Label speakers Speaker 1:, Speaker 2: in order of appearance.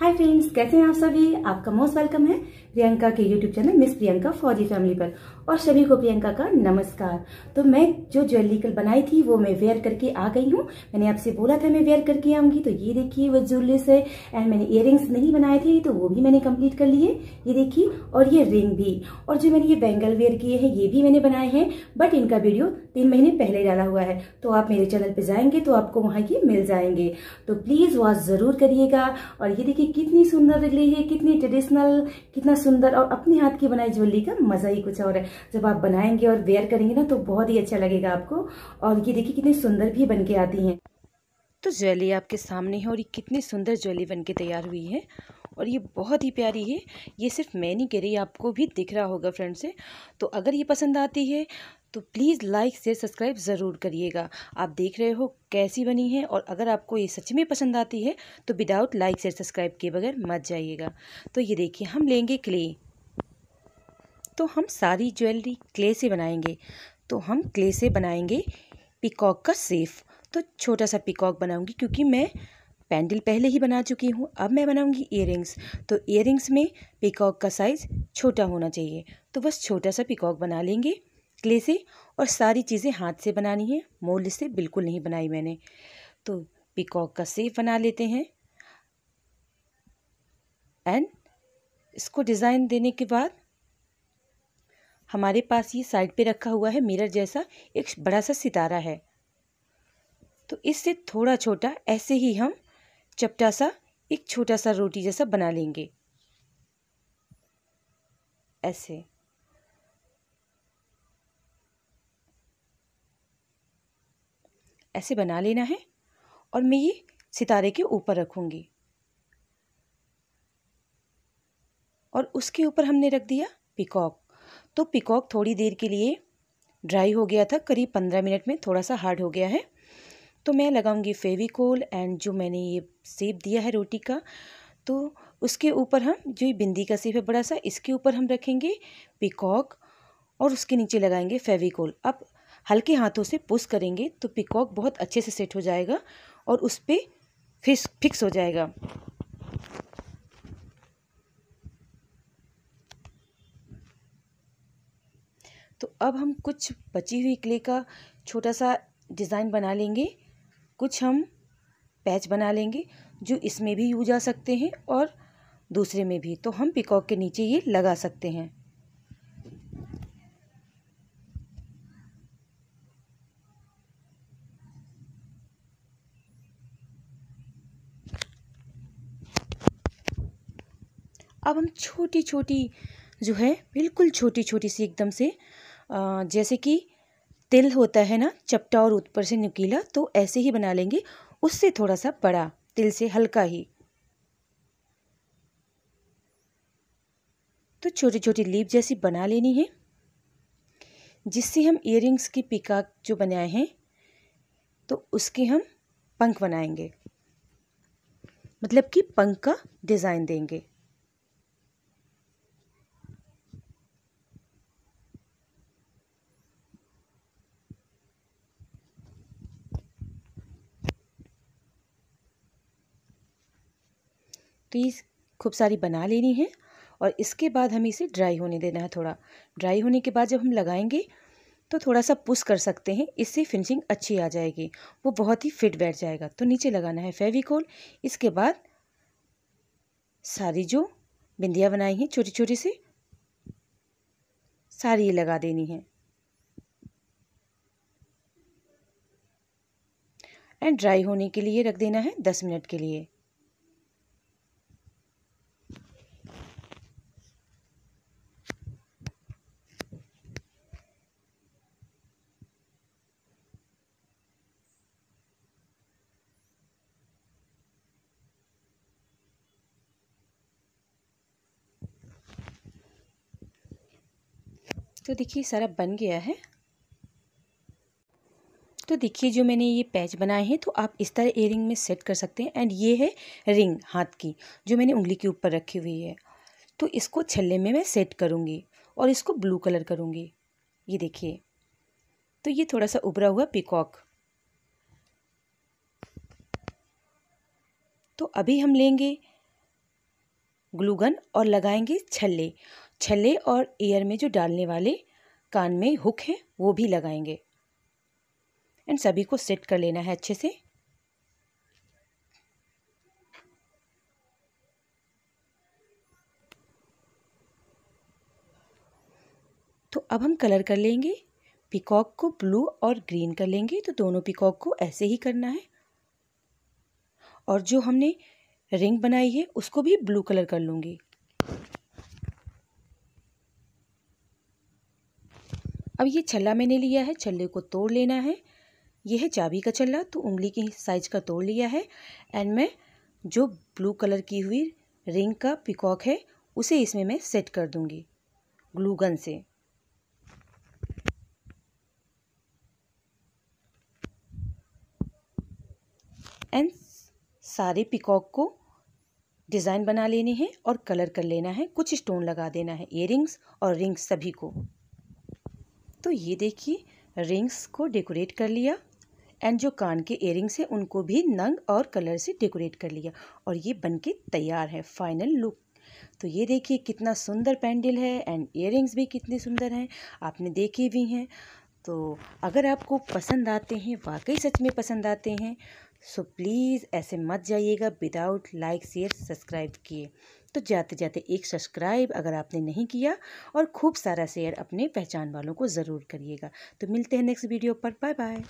Speaker 1: hi friends कैसे हैं आप सभी आपका मोस्ट वेलकम है प्रियंका के यूट्यूब चैनल मिस प्रियंका फौजी फैमिली पर और सभी को प्रियंका का नमस्कार तो मैं जो ज्वेलरी कल बनाई थी वो मैं वेयर करके आ गई हूँ मैंने आपसे बोला था मैं वेयर करके आऊंगी तो ये देखिए वो ज्वेलरी से एंड मैंने इयर नहीं बनाए थे तो वो भी मैंने कंप्लीट कर लिए ये देखिए और ये रिंग भी और जो मैंने ये बैंगल वेयर किए हैं ये भी मैंने बनाए हैं बट इनका वीडियो तीन महीने पहले डाला हुआ है तो आप मेरे चैनल पर जाएंगे तो आपको वहाँ ये मिल जाएंगे तो प्लीज़ वॉच ज़रूर करिएगा और ये देखिए कितनी सुंदर लग रही है कितनी ट्रेडिशनल कितना सुंदर और अपने हाथ की बनाई ज्वेलरी का मजा ही कुछ और है जब आप बनाएंगे और वेयर करेंगे ना तो बहुत ही अच्छा लगेगा आपको और ये देखिए कितनी सुंदर भी बन के आती है तो ज्वेलरी आपके सामने है और ये कितनी सुंदर ज्वेलरी बन के तैयार हुई है और ये बहुत ही प्यारी है ये सिर्फ मैं नहीं कह रही आपको भी दिख रहा होगा फ्रेंड से तो अगर ये पसंद आती है तो प्लीज़ लाइक शेयर सब्सक्राइब ज़रूर करिएगा आप देख रहे हो कैसी बनी है और अगर आपको ये सच में पसंद आती है तो विदाउट लाइक शेयर सब्सक्राइब के बगैर मत जाइएगा तो ये देखिए हम लेंगे क्ले तो हम सारी ज्वेलरी क्ले से बनाएंगे तो हम क्ले से बनाएंगे पिकॉक का सेफ तो छोटा सा पिकॉक बनाऊंगी क्योंकि मैं पैंडल पहले ही बना चुकी हूँ अब मैं बनाऊंगी इयर तो ईयरिंग्स में पिकॉक का साइज़ छोटा होना चाहिए तो बस छोटा सा पिकॉक बना लेंगे चकले से और सारी चीज़ें हाथ से बनानी है मोल्ड से बिल्कुल नहीं बनाई मैंने तो पिकॉक का सेप बना लेते हैं एंड इसको डिज़ाइन देने के बाद हमारे पास ये साइड पे रखा हुआ है मिरर जैसा एक बड़ा सा सितारा है तो इससे थोड़ा छोटा ऐसे ही हम चपटा सा एक छोटा सा रोटी जैसा बना लेंगे ऐसे ऐसे बना लेना है और मैं ये सितारे के ऊपर रखूँगी और उसके ऊपर हमने रख दिया पिकॉक तो पिकॉक थोड़ी देर के लिए ड्राई हो गया था करीब पंद्रह मिनट में थोड़ा सा हार्ड हो गया है तो मैं लगाऊंगी फेविकोल एंड जो मैंने ये सेब दिया है रोटी का तो उसके ऊपर हम जो ये बिंदी का सेब है बड़ा सा इसके ऊपर हम रखेंगे पिकॉक और उसके नीचे लगाएंगे फेविकोल अब हल्के हाथों से पुश करेंगे तो पिकॉक बहुत अच्छे से सेट हो जाएगा और उस पर फिक्स फिक्स हो जाएगा तो अब हम कुछ बची हुई क्ले का छोटा सा डिज़ाइन बना लेंगे कुछ हम पैच बना लेंगे जो इसमें भी यूज आ सकते हैं और दूसरे में भी तो हम पिकॉक के नीचे ये लगा सकते हैं अब हम छोटी छोटी जो है बिल्कुल छोटी छोटी सी एकदम से जैसे कि तिल होता है ना चपटा और ऊपर से नुकीला तो ऐसे ही बना लेंगे उससे थोड़ा सा बड़ा तिल से हल्का ही तो छोटी छोटी लीप जैसी बना लेनी है जिससे हम इयरिंग्स की पिका जो बनाए हैं तो उसके हम पंख बनाएंगे मतलब कि पंख का डिज़ाइन देंगे पीस खूब सारी बना लेनी है और इसके बाद हमें इसे ड्राई होने देना है थोड़ा ड्राई होने के बाद जब हम लगाएंगे तो थोड़ा सा पुश कर सकते हैं इससे फिनिशिंग अच्छी आ जाएगी वो बहुत ही फिट बैठ जाएगा तो नीचे लगाना है फेविकोल इसके बाद सारी जो बिंदियाँ बनाई हैं छोटी छोटी सी सारी लगा देनी है एंड ड्राई होने के लिए रख देना है दस मिनट के लिए तो देखिए सारा बन गया है तो देखिए जो मैंने ये पैच बनाए हैं तो आप इस तरह एयरिंग में सेट कर सकते हैं एंड ये है रिंग हाथ की जो मैंने उंगली के ऊपर रखी हुई है तो इसको छल्ले में मैं सेट करूँगी और इसको ब्लू कलर करूँगी ये देखिए तो ये थोड़ा सा उभरा हुआ पिकॉक तो अभी हम लेंगे ग्लूगन और लगाएंगे छल्ले छल्ले और ईयर में जो डालने वाले कान में हुक हैं वो भी लगाएंगे एंड सभी को सेट कर लेना है अच्छे से तो अब हम कलर कर लेंगे पिकॉक को ब्लू और ग्रीन कर लेंगे तो दोनों पिकॉक को ऐसे ही करना है और जो हमने रिंग बनाई है उसको भी ब्लू कलर कर लूँगी अब ये छल्ला मैंने लिया है छल्ले को तोड़ लेना है यह है चाबी का छल्ला तो उंगली की साइज का तोड़ लिया है एंड मैं जो ब्लू कलर की हुई रिंग का पिकॉक है उसे इसमें मैं सेट कर दूंगी ग्लू गन से एंड सारे पिकॉक को डिज़ाइन बना लेने हैं और कलर कर लेना है कुछ स्टोन लगा देना है इयर और रिंग्स सभी को तो ये देखिए रिंग्स को डेकोरेट कर लिया एंड जो कान के एयरिंग्स हैं उनको भी नंग और कलर से डेकोरेट कर लिया और ये बनके तैयार है फाइनल लुक तो ये देखिए कितना सुंदर पैंडल है एंड रिंग्स भी कितने सुंदर हैं आपने देखे भी हैं तो अगर आपको पसंद आते हैं वाकई सच में पसंद आते हैं सो प्लीज़ ऐसे मत जाइएगा विदाउट लाइक शेयर सब्सक्राइब किए तो जाते जाते एक सब्सक्राइब अगर आपने नहीं किया और खूब सारा शेयर अपने पहचान वालों को ज़रूर करिएगा तो मिलते हैं नेक्स्ट वीडियो पर बाय बाय